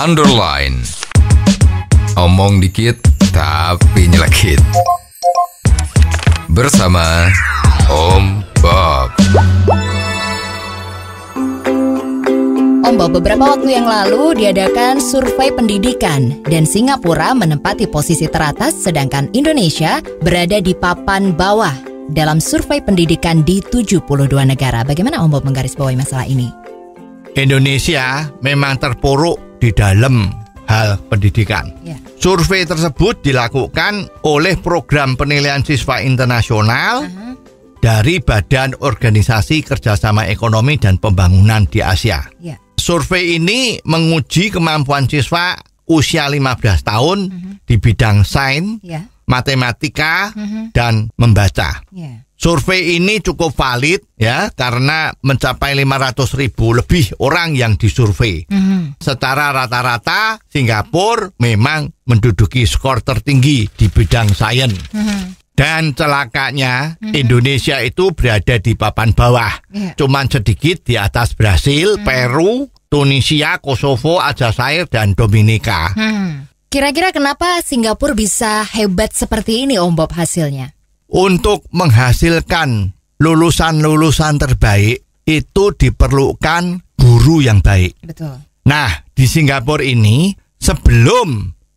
underline. Omong dikit tapi nyelekit. Bersama Om Bob. Om Bob, beberapa waktu yang lalu diadakan survei pendidikan dan Singapura menempati posisi teratas sedangkan Indonesia berada di papan bawah dalam survei pendidikan di 72 negara. Bagaimana Om Bob menggarisbawahi masalah ini? Indonesia memang terpuruk di dalam hal pendidikan. Ya. Survei tersebut dilakukan oleh program penilaian siswa internasional uh -huh. dari Badan Organisasi Kerjasama Ekonomi dan Pembangunan di Asia. Ya. Survei ini menguji kemampuan siswa usia 15 tahun uh mhm. -huh. di bidang sains, yeah. matematika, uh mhm. -huh. dan membaca. Yeah. Survei ini cukup valid ya karena mencapai 500 ribu lebih orang yang disurvei. Mm -hmm. Secara rata-rata Singapura memang menduduki skor tertinggi di bidang sains. Mm -hmm. Dan celakanya mm -hmm. Indonesia itu berada di papan bawah. Yeah. Cuman sedikit di atas Brasil, mm -hmm. Peru, Tunisia, Kosovo, Aljazair dan Dominika. Mm -hmm. Kira-kira kenapa Singapura bisa hebat seperti ini Om Bob hasilnya? untuk menghasilkan lulusan-lulusan terbaik itu diperlukan guru yang baik. Betul. Nah, di Singapura ini sebelum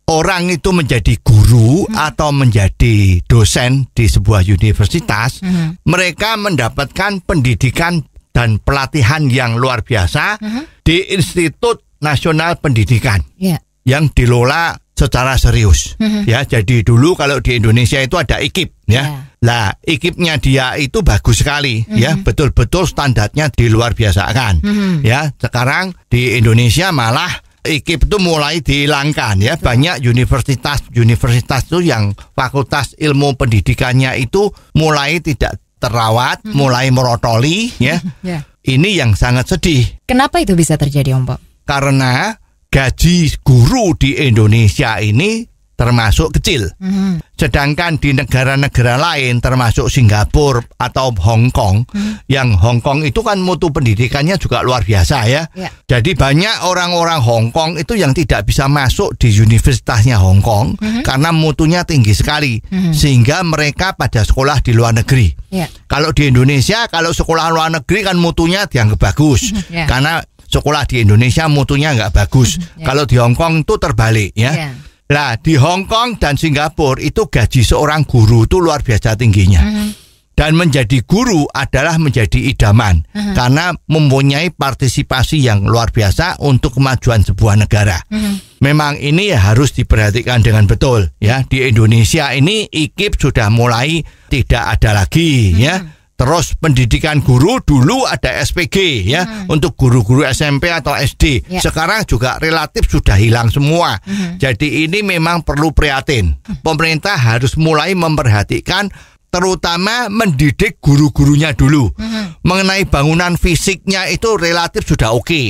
orang itu menjadi guru hmm. atau menjadi dosen di sebuah universitas, hmm. hmm. mereka mendapatkan pendidikan dan pelatihan yang luar biasa hmm. di Institut Nasional Pendidikan yeah. yang dilola secara serius mm-hmm. ya jadi dulu kalau di Indonesia itu ada ikip ya iya. lah yeah. ikipnya dia itu bagus sekali ya. mm-hmm. ya betul-betul standarnya di luar biasa kan mm-hmm. ya sekarang di Indonesia malah IKIP itu mulai dihilangkan ya banyak universitas universitas itu yang fakultas ilmu pendidikannya itu mulai tidak terawat hmm. mulai merotoli ya yeah. ini yang sangat sedih kenapa itu bisa terjadi Om Bob karena gaji guru di Indonesia ini termasuk kecil. Mm. Sedangkan di negara-negara lain termasuk Singapura atau Hong Kong, mm. yang Hong Kong itu kan mutu pendidikannya juga luar biasa ya. Yeah. Jadi banyak orang-orang Hong Kong itu yang tidak bisa masuk di universitasnya Hong Kong mm -hmm. karena mutunya tinggi sekali mm -hmm. sehingga mereka pada sekolah di luar negeri. Yeah. Kalau di Indonesia kalau sekolah luar negeri kan mutunya dianggap bagus mm-hmm. yeah. karena sekolah di Indonesia mutunya nggak bagus. Yeah. Kalau di Hong Kong itu terbalik ya. Yeah. Lah di Hong Kong dan Singapura itu gaji seorang guru itu luar biasa tingginya. Mm -hmm. Dan menjadi guru adalah menjadi idaman uh -huh. karena mempunyai partisipasi yang luar biasa untuk kemajuan sebuah negara. Uh -huh. Memang ini ya harus diperhatikan dengan betul ya. Di Indonesia ini IKIP sudah mulai tidak ada lagi uh -huh. ya Terus pendidikan guru dulu ada SPG ya hmm. untuk guru-guru SMP atau SD. Ya. Sekarang juga relatif sudah hilang semua. Hmm. Jadi ini memang perlu prihatin. Hmm. Pemerintah harus mulai memperhatikan terutama mendidik guru-gurunya dulu. Hmm. Mengenai bangunan fisiknya itu relatif sudah oke. Okay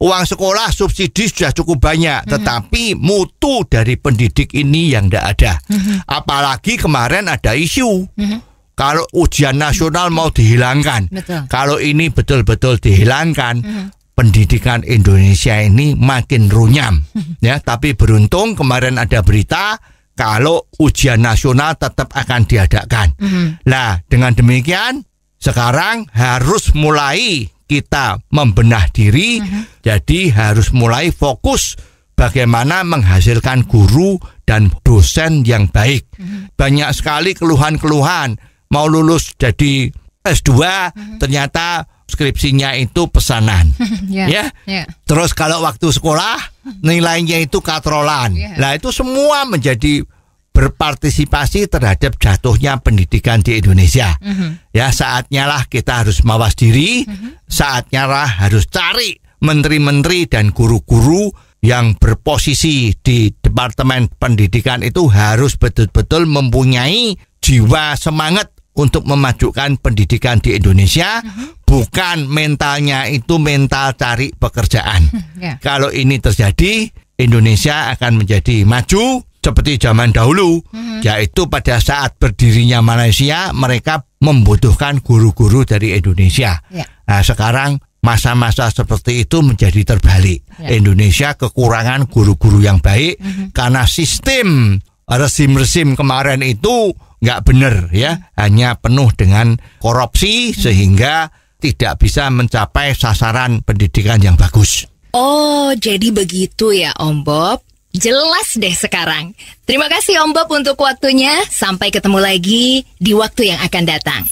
uang sekolah subsidi sudah cukup banyak, hmm. tetapi mutu dari pendidik ini yang tidak ada. Hmm. Apalagi kemarin ada isu hmm. Kalau ujian nasional mau dihilangkan, betul. kalau ini betul-betul dihilangkan, hmm. pendidikan Indonesia ini makin runyam. Ya, tapi beruntung kemarin ada berita kalau ujian nasional tetap akan diadakan. Hmm. Nah, dengan demikian sekarang harus mulai kita membenah diri, hmm. jadi harus mulai fokus bagaimana menghasilkan guru dan dosen yang baik. Mm-hmm. Banyak sekali keluhan-keluhan mau lulus jadi S2 mm-hmm. ternyata skripsinya itu pesanan. yeah, ya. Yeah. Terus kalau waktu sekolah nilainya itu katrolan. Yeah. Nah, itu semua menjadi berpartisipasi terhadap jatuhnya pendidikan di Indonesia. Mm-hmm. Ya, saatnya lah kita harus mawas diri, mm-hmm. saatnya lah harus cari menteri-menteri dan guru-guru yang berposisi di Departemen Pendidikan itu harus betul-betul mempunyai jiwa semangat untuk memajukan pendidikan di Indonesia, uh-huh. bukan mentalnya itu mental cari pekerjaan. Hmm, yeah. Kalau ini terjadi, Indonesia akan menjadi maju seperti zaman dahulu, uh-huh. yaitu pada saat berdirinya Malaysia, mereka membutuhkan guru-guru dari Indonesia. Yeah. Nah, sekarang masa-masa seperti itu menjadi terbalik. Yeah. Indonesia kekurangan guru-guru yang baik uh-huh. karena sistem resim-resim kemarin itu nggak benar ya, hanya penuh dengan korupsi sehingga tidak bisa mencapai sasaran pendidikan yang bagus. Oh, jadi begitu ya Om Bob. Jelas deh sekarang. Terima kasih Om Bob untuk waktunya. Sampai ketemu lagi di waktu yang akan datang.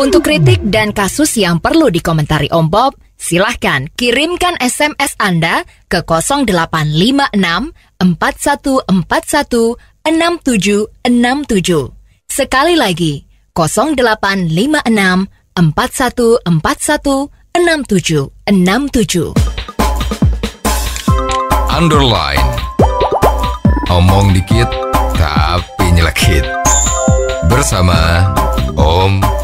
Untuk kritik dan kasus yang perlu dikomentari Om Bob, silahkan kirimkan SMS Anda ke 0856 4141 6767. Sekali lagi, 0856 4141 6767. Underline. Omong dikit tapi nyelekit. Bersama Om